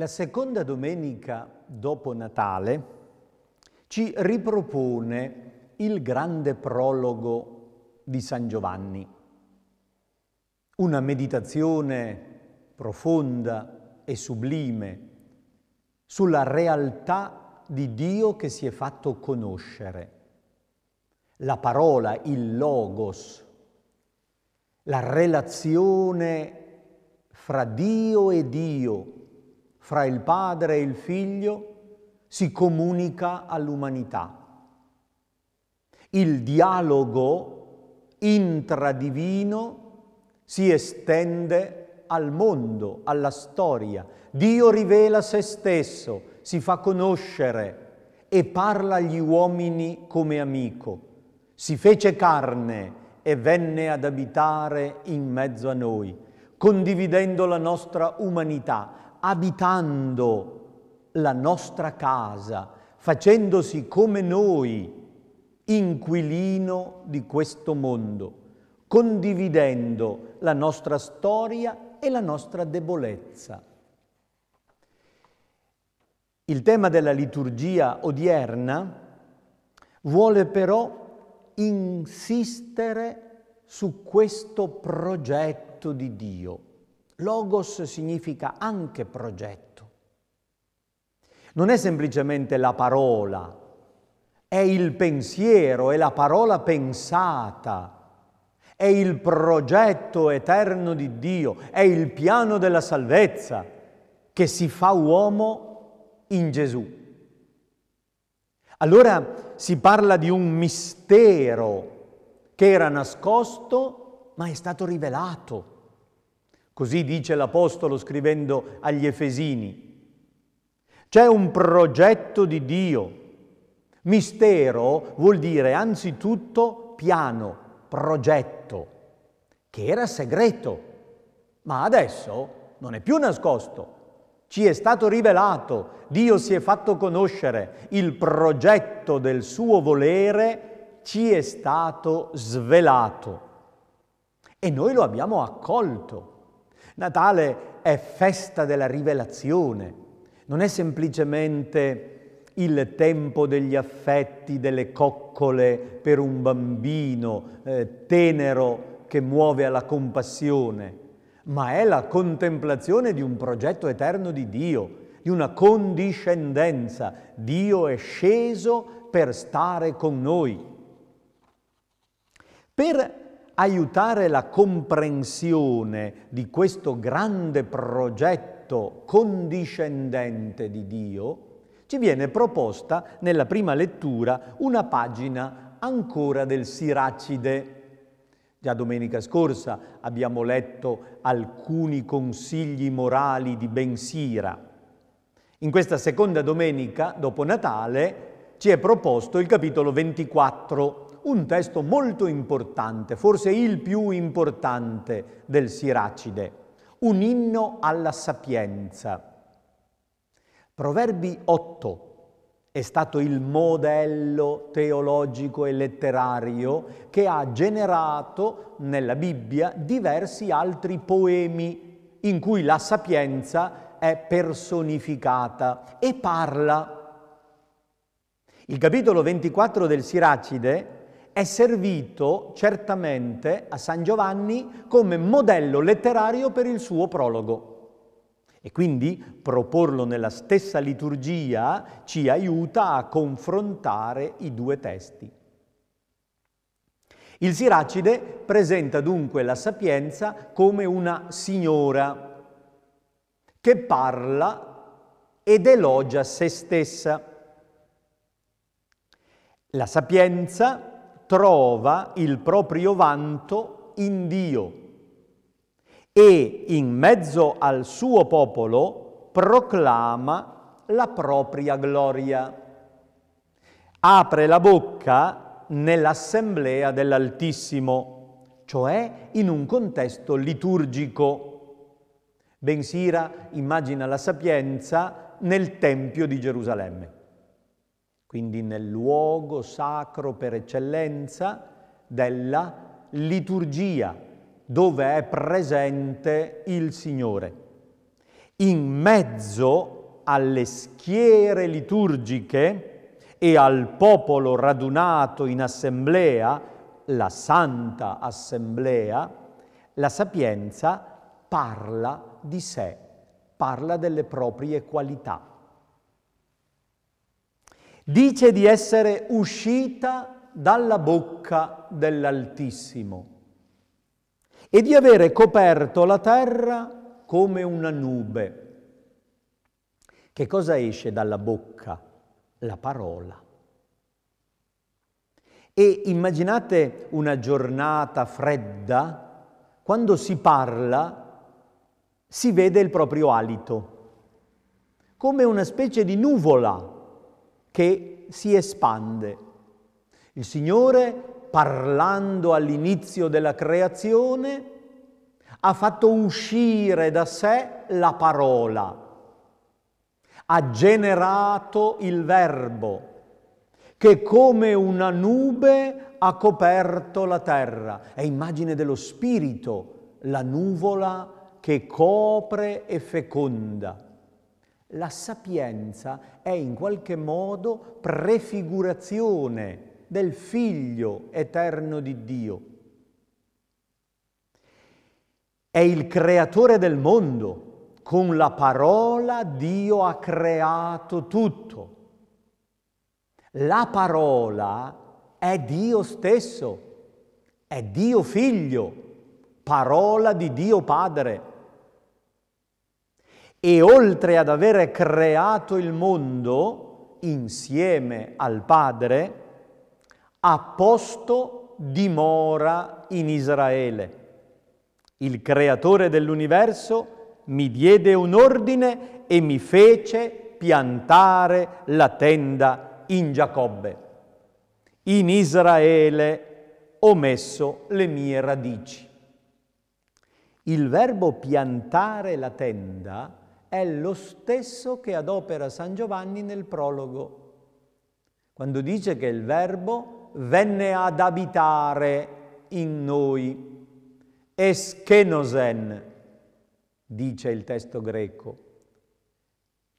La seconda domenica dopo Natale ci ripropone il grande prologo di San Giovanni, una meditazione profonda e sublime sulla realtà di Dio che si è fatto conoscere, la parola, il logos, la relazione fra Dio e Dio, fra il padre e il figlio si comunica all'umanità. Il dialogo intradivino si estende al mondo, alla storia. Dio rivela se stesso, si fa conoscere e parla agli uomini come amico. Si fece carne e venne ad abitare in mezzo a noi, condividendo la nostra umanità, abitando la nostra casa, facendosi come noi inquilino di questo mondo, condividendo la nostra storia e la nostra debolezza. Il tema della liturgia odierna vuole però insistere su questo progetto di Dio Logos significa anche progetto. Non è semplicemente la parola, è il pensiero, è la parola pensata, è il progetto eterno di Dio, è il piano della salvezza che si fa uomo in Gesù. Allora si parla di un mistero che era nascosto ma è stato rivelato. Così dice l'Apostolo scrivendo agli Efesini. C'è un progetto di Dio. Mistero vuol dire anzitutto piano, progetto, che era segreto, ma adesso non è più nascosto. Ci è stato rivelato, Dio si è fatto conoscere, il progetto del suo volere ci è stato svelato e noi lo abbiamo accolto. Natale è festa della rivelazione, non è semplicemente il tempo degli affetti, delle coccole per un bambino eh, tenero che muove alla compassione, ma è la contemplazione di un progetto eterno di Dio, di una condiscendenza. Dio è sceso per stare con noi. Per aiutare la comprensione di questo grande progetto condiscendente di Dio, ci viene proposta nella prima lettura una pagina ancora del Siracide. Già domenica scorsa abbiamo letto alcuni consigli morali di Bensira. In questa seconda domenica, dopo Natale, ci è proposto il capitolo 24 un testo molto importante, forse il più importante del Siracide, un inno alla sapienza. Proverbi 8 è stato il modello teologico e letterario che ha generato nella Bibbia diversi altri poemi in cui la sapienza è personificata e parla. Il capitolo 24 del Siracide è servito certamente a San Giovanni come modello letterario per il suo prologo. E quindi proporlo nella stessa liturgia ci aiuta a confrontare i due testi. Il Siracide presenta dunque la sapienza come una signora che parla ed elogia se stessa. La sapienza trova il proprio vanto in Dio e in mezzo al suo popolo proclama la propria gloria. Apre la bocca nell'assemblea dell'Altissimo, cioè in un contesto liturgico. Bensira immagina la sapienza nel Tempio di Gerusalemme quindi nel luogo sacro per eccellenza della liturgia, dove è presente il Signore. In mezzo alle schiere liturgiche e al popolo radunato in assemblea, la Santa Assemblea, la sapienza parla di sé, parla delle proprie qualità dice di essere uscita dalla bocca dell'Altissimo e di avere coperto la terra come una nube. Che cosa esce dalla bocca? La parola. E immaginate una giornata fredda, quando si parla si vede il proprio alito, come una specie di nuvola che si espande. Il Signore, parlando all'inizio della creazione, ha fatto uscire da sé la parola, ha generato il verbo che come una nube ha coperto la terra. È immagine dello Spirito, la nuvola che copre e feconda. La sapienza è in qualche modo prefigurazione del figlio eterno di Dio. È il creatore del mondo. Con la parola Dio ha creato tutto. La parola è Dio stesso, è Dio figlio, parola di Dio Padre e oltre ad avere creato il mondo insieme al Padre, ha posto dimora in Israele. Il creatore dell'universo mi diede un ordine e mi fece piantare la tenda in Giacobbe. In Israele ho messo le mie radici. Il verbo piantare la tenda è lo stesso che adopera San Giovanni nel prologo, quando dice che il Verbo venne ad abitare in noi. Eschenosen, dice il testo greco,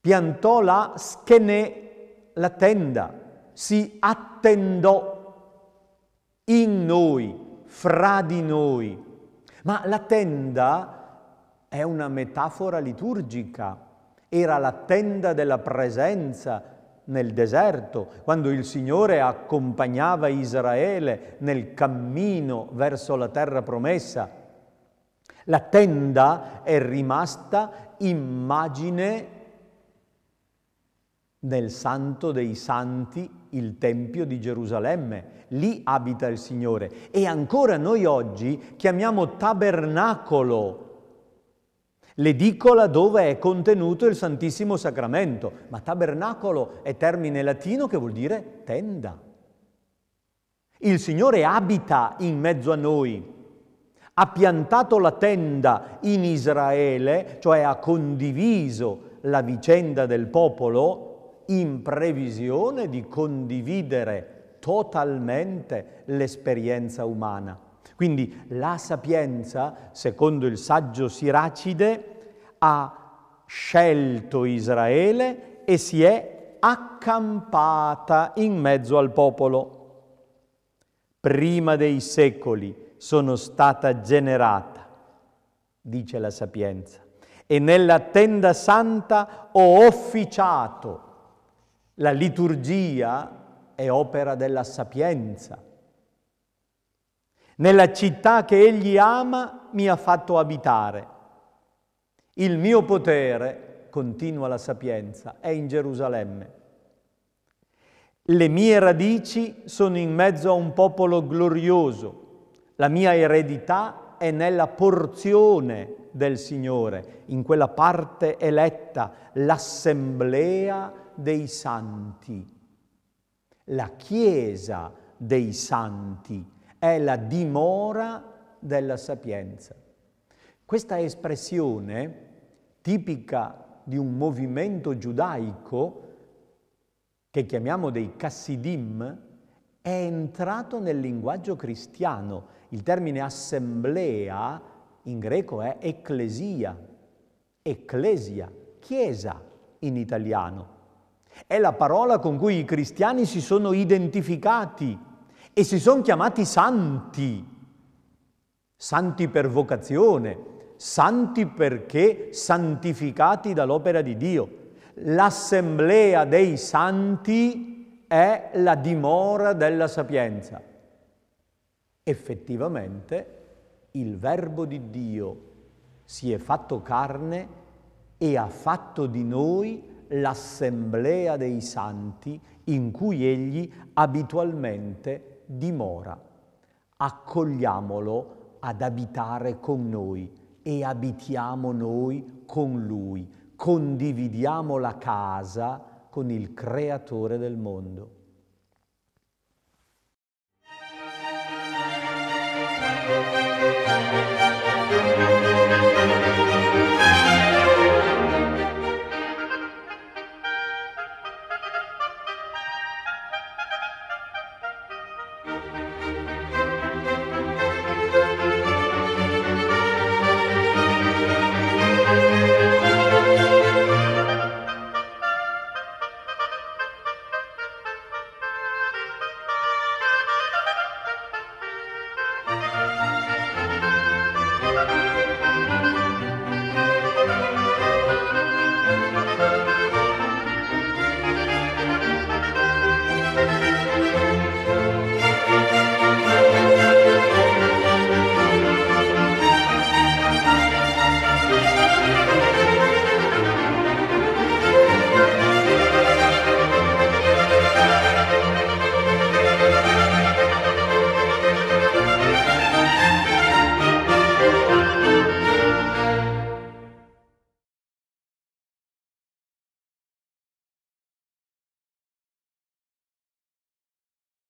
piantò la schene, la tenda, si attendò in noi, fra di noi. Ma la tenda è una metafora liturgica. Era la tenda della presenza nel deserto, quando il Signore accompagnava Israele nel cammino verso la terra promessa. La tenda è rimasta immagine nel santo dei santi, il Tempio di Gerusalemme. Lì abita il Signore. E ancora noi oggi chiamiamo tabernacolo l'edicola dove è contenuto il Santissimo Sacramento, ma tabernacolo è termine latino che vuol dire tenda. Il Signore abita in mezzo a noi, ha piantato la tenda in Israele, cioè ha condiviso la vicenda del popolo in previsione di condividere totalmente l'esperienza umana. Quindi la sapienza, secondo il saggio Siracide, ha scelto Israele e si è accampata in mezzo al popolo. Prima dei secoli sono stata generata, dice la sapienza, e nella tenda santa ho officiato. La liturgia è opera della sapienza nella città che egli ama mi ha fatto abitare. Il mio potere, continua la sapienza, è in Gerusalemme. Le mie radici sono in mezzo a un popolo glorioso. La mia eredità è nella porzione del Signore, in quella parte eletta, l'assemblea dei santi, la chiesa dei santi è la dimora della sapienza. Questa espressione, tipica di un movimento giudaico che chiamiamo dei Cassidim, è entrato nel linguaggio cristiano. Il termine assemblea in greco è ecclesia, ecclesia, chiesa in italiano. È la parola con cui i cristiani si sono identificati e si sono chiamati santi, santi per vocazione, santi perché santificati dall'opera di Dio. L'assemblea dei santi è la dimora della sapienza. Effettivamente il Verbo di Dio si è fatto carne e ha fatto di noi l'assemblea dei santi in cui egli abitualmente dimora. Accogliamolo ad abitare con noi e abitiamo noi con Lui. Condividiamo la casa con il Creatore del mondo.